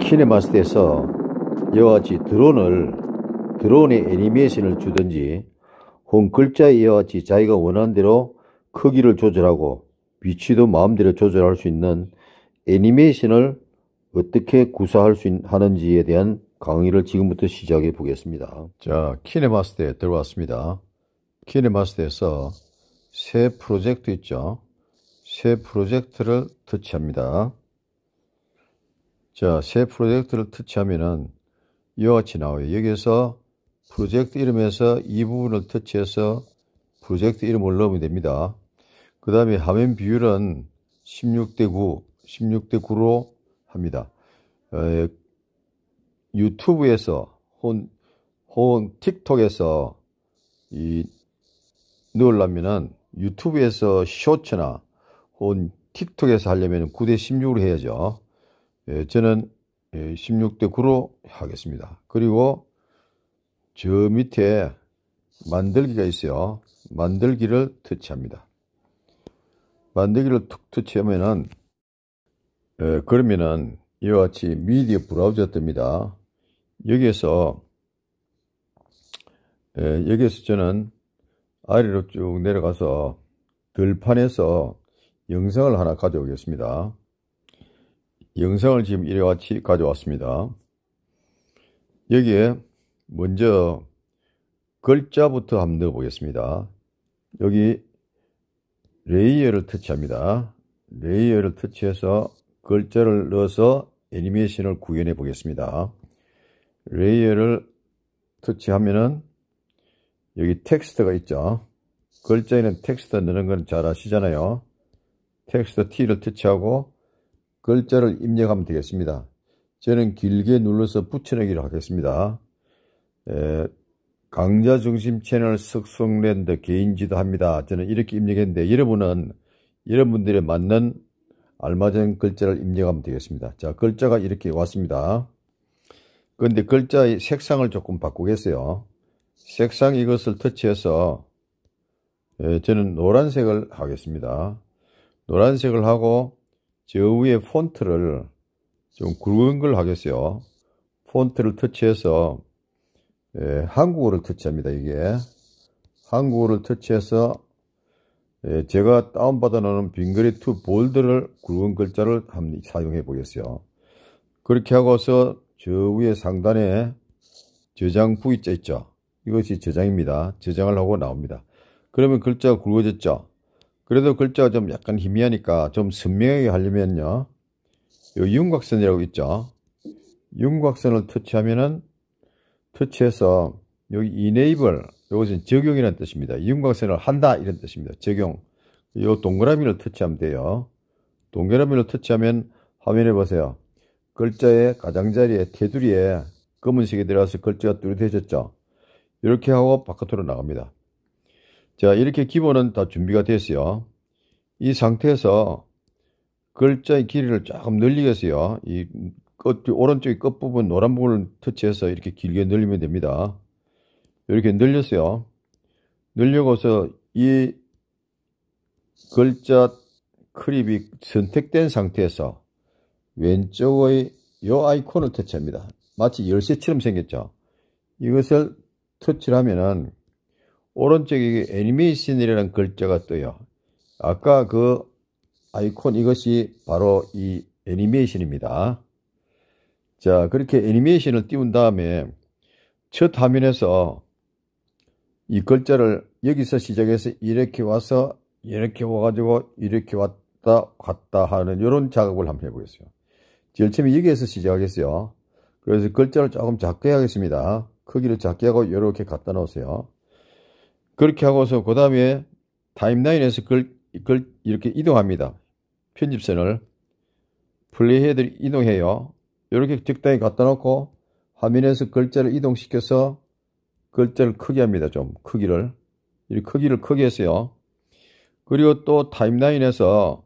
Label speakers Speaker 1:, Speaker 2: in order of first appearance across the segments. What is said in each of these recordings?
Speaker 1: 키네마스터에서 여와 같이 드론을 드론의 애니메이션을 주든지 혹은 글자여 이와 같 자기가 원하는 대로 크기를 조절하고 위치도 마음대로 조절할 수 있는 애니메이션을 어떻게 구사할 수 있, 는지에 대한 강의를 지금부터 시작해 보겠습니다. 자, 키네마스터에 들어왔습니다. 키네마스터에서 새 프로젝트 있죠? 새 프로젝트를 터치합니다. 자, 새 프로젝트를 터치하면은 이와 같이 나와요. 여기에서 프로젝트 이름에서 이 부분을 터치해서 프로젝트 이름을 넣으면 됩니다. 그 다음에 화면 비율은 16대 9, 16대 9로 합니다. 에, 유튜브에서 혹은, 혹은 틱톡에서 이 넣으려면은 유튜브에서 쇼츠나 혹은 틱톡에서 하려면 9대 16으로 해야죠. 예, 저는 16대 예, 9로 하겠습니다. 그리고 저 밑에 만들기가 있어요. 만들기를 터치합니다. 만들기를 툭 터치하면은 예, 그러면은 이와 같이 미디어 브라우저 뜹니다. 여기에서 예, 여기에서 저는 아래로 쭉 내려가서 들판에서 영상을 하나 가져오겠습니다. 영상을 지금 이래 같이 가져왔습니다. 여기에 먼저 글자부터 한번 넣어보겠습니다. 여기 레이어를 터치합니다. 레이어를 터치해서 글자를 넣어서 애니메이션을 구현해 보겠습니다. 레이어를 터치하면은 여기 텍스트가 있죠. 글자에는 텍스트 넣는 건 잘 아시잖아요. 텍스트 T를 터치하고 글자를 입력하면 되겠습니다. 저는 길게 눌러서 붙여내기를 하겠습니다. 에, 강좌 중심 채널 석성랜드 개인 지도합니다. 저는 이렇게 입력했는데 여러분은 여러분들에 맞는 알맞은 글자를 입력하면 되겠습니다. 자, 글자가 이렇게 왔습니다. 그런데 글자의 색상을 조금 바꾸겠어요. 색상 이것을 터치해서 예, 저는 노란색을 하겠습니다. 노란색을 하고 저 위에 폰트를 좀 굵은 걸 하겠어요. 폰트를 터치해서 예, 한국어를 터치합니다. 이게 한국어를 터치해서 예, 제가 다운받아 놓은 빙그레 투 볼드를 굵은 글자를 사용해 보겠어요. 그렇게 하고서 저 위에 상단에 저장 부위자 있죠. 이것이 저장입니다. 저장을 하고 나옵니다. 그러면 글자가 굵어졌죠. 그래도 글자가 좀 약간 희미하니까 좀 선명하게 하려면요. 요 윤곽선이라고 있죠. 윤곽선을 터치하면은 터치해서 여기 이네이 b l e 이것은 적용이라는 뜻입니다. 윤곽선을 한다 이런 뜻입니다. 적용. 요 동그라미를 터치하면 돼요. 동그라미를 터치하면 화면에 보세요. 글자의 가장자리에 테두리에 검은색이 들어가서 글자가 뚜렷해졌죠. 이렇게 하고 바깥으로 나갑니다. 자 이렇게 기본은 다 준비가 됐어요. 이 상태에서 글자의 길이를 조금 늘리겠어요. 이 끝, 오른쪽의 끝부분 노란 부분을 터치해서 이렇게 길게 늘리면 됩니다. 이렇게 늘렸어요. 늘려고서 이 글자 크립이 선택된 상태에서 왼쪽의 이 아이콘을 터치합니다. 마치 열쇠처럼 생겼죠. 이것을 터치를 하면은 오른쪽에 애니메이션이라는 글자가 떠요. 아까 그 아이콘 이것이 바로 이 애니메이션입니다. 자 그렇게 애니메이션을 띄운 다음에 첫 화면에서 이 글자를 여기서 시작해서 이렇게 와서 이렇게 와가지고 이렇게 왔다 갔다 하는 이런 작업을 한번 해보겠습니다. 제일 처음에 여기에서 시작하겠어요. 그래서 글자를 조금 작게 하겠습니다. 크기를 작게 하고 이렇게 갖다 놓으세요. 그렇게 하고서 그 다음에 타임라인에서 글, 글 이렇게 이동합니다. 편집선을 플레이헤드를 이동해요. 이렇게 적당히 갖다 놓고 화면에서 글자를 이동시켜서 글자를 크게 합니다. 좀 크기를 이렇게 크기를 크게 했어요. 그리고 또 타임라인에서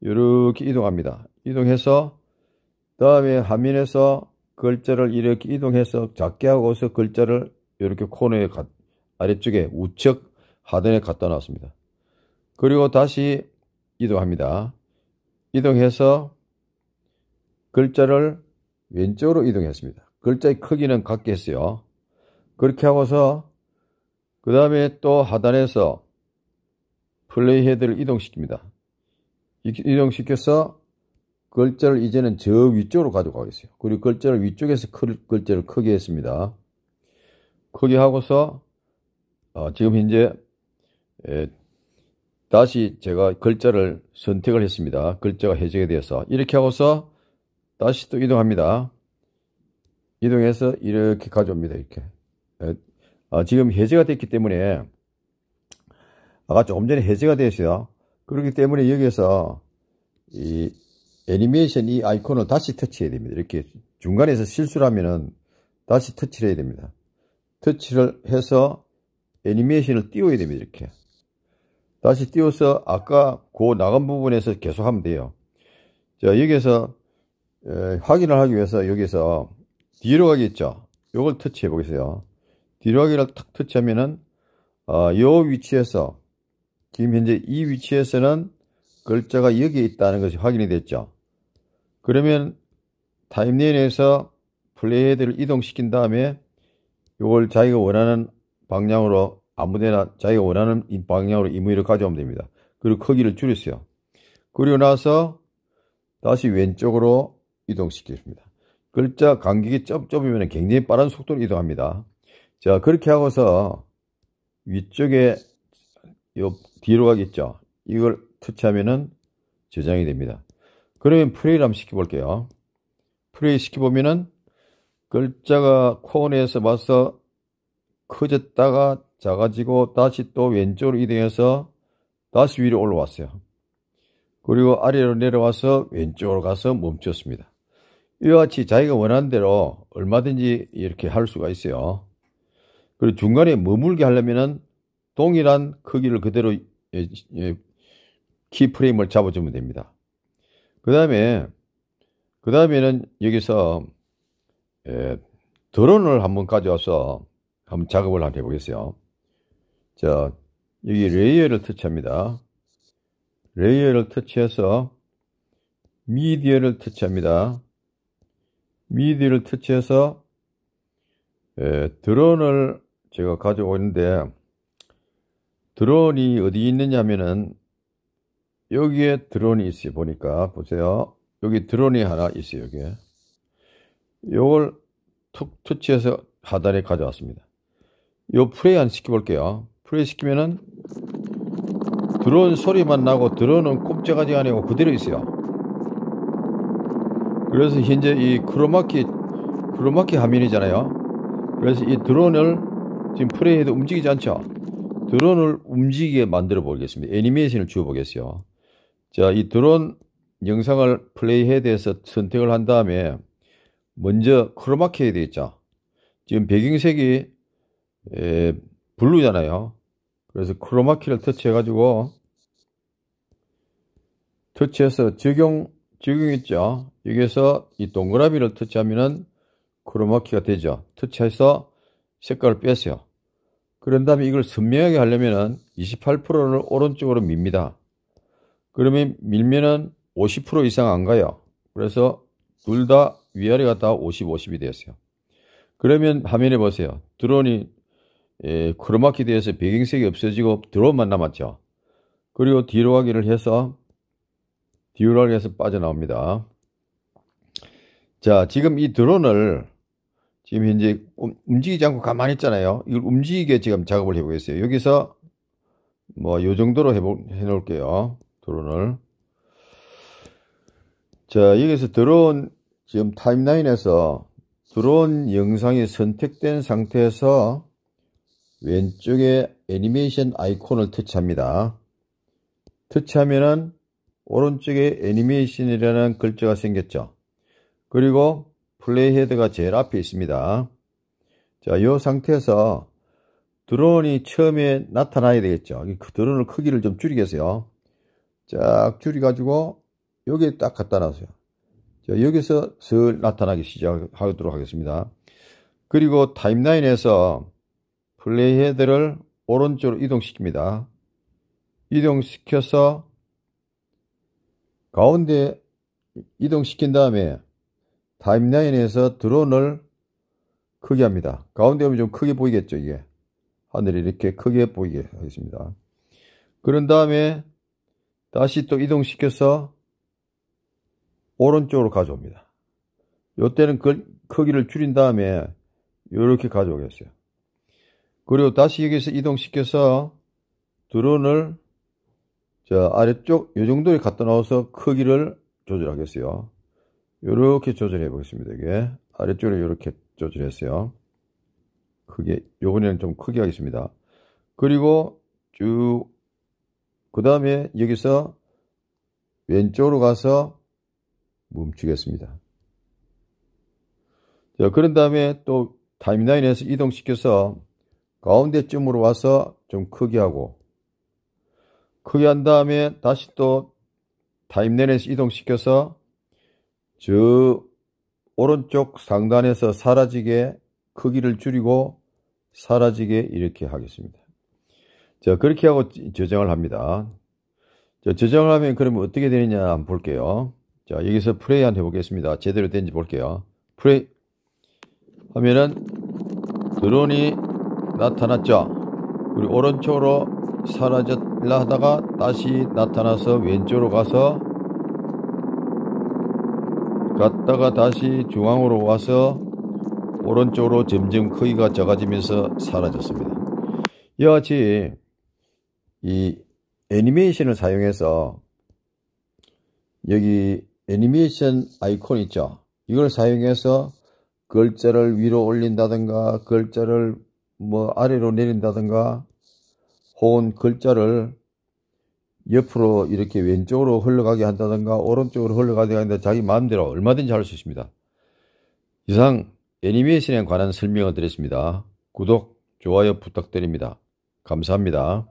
Speaker 1: 이렇게 이동합니다. 이동해서 다음에 한면에서 글자를 이렇게 이동해서 작게 하고서 글자를 이렇게 코너에 가, 아래쪽에 우측 하단에 갖다 놨습니다. 그리고 다시 이동합니다. 이동해서 글자를 왼쪽으로 이동했습니다. 글자의 크기는 같게 했어요. 그렇게 하고서 그 다음에 또 하단에서 플레이 헤드를 이동시킵니다. 이동시켜서 글자를 이제는 저 위쪽으로 가져가겠어요. 그리고 글자를 위쪽에서 글자를 크게 했습니다. 크게 하고서 어, 지금 현재 에, 다시 제가 글자를 선택을 했습니다. 글자가 해제가 되어서 이렇게 하고서 다시 또 이동합니다. 이동해서 이렇게 가져옵니다. 이렇게 에, 아, 지금 해제가 됐기 때문에 아까 조금 전에 해제가 되었어요. 그렇기 때문에 여기에서 이 애니메이션 이 아이콘을 다시 터치해야 됩니다. 이렇게 중간에서 실수를 하면은 다시 터치를 해야 됩니다. 터치를 해서 애니메이션을 띄워야 됩니다. 이렇게. 다시 띄워서 아까 그 나간 부분에서 계속 하면 돼요. 자, 여기에서 에, 확인을 하기 위해서 여기서 뒤로 가겠죠. 이걸 터치해 보겠어요. 뒤로 가기를 탁 터치하면은 어, 요 위치에서 지금 현재 이 위치에서는 글자가 여기에 있다는 것이 확인이 됐죠. 그러면 타임라인에서 플레이헤드를 이동시킨 다음에 이걸 자기가 원하는 방향으로 아무데나 자기가 원하는 방향으로 이무이를 가져오면 됩니다. 그리고 크기를 줄였어요. 그리고 나서 다시 왼쪽으로 이동시키겠습니다. 글자 간격이 좁, 으면 굉장히 빠른 속도로 이동합니다. 자, 그렇게 하고서 위쪽에 요 뒤로 가겠죠. 이걸 터치하면 저장이 됩니다. 그러면 프레이를 한번 시켜볼게요. 프레이 시켜보면은 글자가 코너에서 와서 커졌다가 작아지고 다시 또 왼쪽으로 이동해서 다시 위로 올라왔어요. 그리고 아래로 내려와서 왼쪽으로 가서 멈췄습니다. 이와 같이 자기가 원하는 대로 얼마든지 이렇게 할 수가 있어요. 그리고 중간에 머물게 하려면은 동일한 크기를 그대로 예, 예, 키프레임을 잡아주면 됩니다. 그 다음에, 그 다음에는 여기서, 예, 드론을 한번 가져와서 한번 작업을 한번 해보겠어요. 자, 여기 레이어를 터치합니다. 레이어를 터치해서 미디어를 터치합니다. 미디어를 터치해서 예, 드론을 제가 가져오는데 드론이 어디 있느냐 하면은 여기에 드론이 있어요. 보니까 보세요. 여기 드론이 하나 있어요. 여기에. 요걸 툭 터치해서 하단에 가져왔습니다. 요 프레이 안 시켜볼게요. 프레이 시키면은 드론 소리만 나고 드론은 꼼짝하지 아니고 그대로 있어요. 그래서 현재 이 크로마키 크로마키 화면이잖아요. 그래서 이 드론을 지금 프레이에도 움직이지 않죠. 드론을 움직이게 만들어 보겠습니다. 애니메이션을 주어 보겠어요. 자, 이 드론 영상을 플레이해야 돼서 선택을 한 다음에 먼저 크로마키에 되어 있죠. 지금 배경색이 에, 블루잖아요. 그래서 크로마키를 터치해가지고 터치해서 적용, 적용했죠. 여기에서 이 동그라미를 터치하면은 크로마키가 되죠. 터치해서 색깔을 빼세요. 그런 다음에 이걸 선명하게 하려면은 28%를 오른쪽으로 밉니다. 그러면 밀면은 50% 이상 안 가요. 그래서 둘 다 위아래 갔다 50, 50이 되었어요. 그러면 화면에 보세요. 드론이 예, 크로마키 돼서 배경색이 없어지고 드론만 남았죠. 그리고 뒤로 가기를 해서 뒤로 가기 해서 빠져나옵니다. 자, 지금 이 드론을 지금 현재 음, 움직이지 않고 가만히 있잖아요. 이걸 움직이게 지금 작업을 해보겠어요. 여기서 뭐요 정도로 해놓을게요. 드론을. 자, 여기서 드론, 지금 타임라인에서 드론 영상이 선택된 상태에서 왼쪽에 애니메이션 아이콘을 터치합니다. 터치하면은 오른쪽에 애니메이션이라는 글자가 생겼죠. 그리고 플레이 헤드가 제일 앞에 있습니다. 자, 이 상태에서 드론이 처음에 나타나야 되겠죠. 그 드론을 크기를 좀 줄이겠어요. 쫙 줄여가지고 여기에 딱 갖다 놨어요. 자, 여기서 슬 나타나기 시작하도록 하겠습니다. 그리고 타임라인에서 플레이헤드를 오른쪽으로 이동시킵니다. 이동시켜서 가운데 이동시킨 다음에 타임라인에서 드론을 크게 합니다. 가운데 오면좀 크게 보이겠죠, 이게. 하늘이 이렇게 크게 보이게 하겠습니다. 그런 다음에 다시 또 이동시켜서 오른쪽으로 가져옵니다. 요때는 그 크기를 줄인 다음에 이렇게 가져오겠어요. 그리고 다시 여기서 이동시켜서 드론을 저 아래쪽 이 정도에 갖다 넣어서 크기를 조절하겠어요. 이렇게 조절해 보겠습니다. 이게 아래쪽으로 이렇게 조절했어요. 크게 요번에는 좀 크게 하겠습니다. 그리고 쭉그 다음에 여기서 왼쪽으로 가서 멈추겠습니다. 자, 그런 다음에 또 타임라인에서 이동시켜서 가운데쯤으로 와서 좀 크게 하고 크게 한 다음에 다시 또 타임라인에서 이동시켜서 저 오른쪽 상단에서 사라지게 크기를 줄이고 사라지게 이렇게 하겠습니다. 자, 그렇게 하고 저장을 합니다. 자, 저장을 하면 그러면 어떻게 되느냐 한번 볼게요. 자, 여기서 플레이 한번 해보겠습니다. 제대로 된지 볼게요. 플레이 하면은 드론이 나타났죠. 우리 오른쪽으로 사라졌라 하다가 다시 나타나서 왼쪽으로 가서 갔다가 다시 중앙으로 와서 오른쪽으로 점점 크기가 작아지면서 사라졌습니다. 여하튼 이 애니메이션을 사용해서 여기 애니메이션 아이콘 있죠. 이걸 사용해서 글자를 위로 올린다든가 글자를 뭐 아래로 내린다든가 혹은 글자를 옆으로 이렇게 왼쪽으로 흘러가게 한다든가 오른쪽으로 흘러가게 한다 자기 마음대로 얼마든지 할 수 있습니다. 이상 애니메이션에 관한 설명을 드렸습니다. 구독, 좋아요 부탁드립니다. 감사합니다.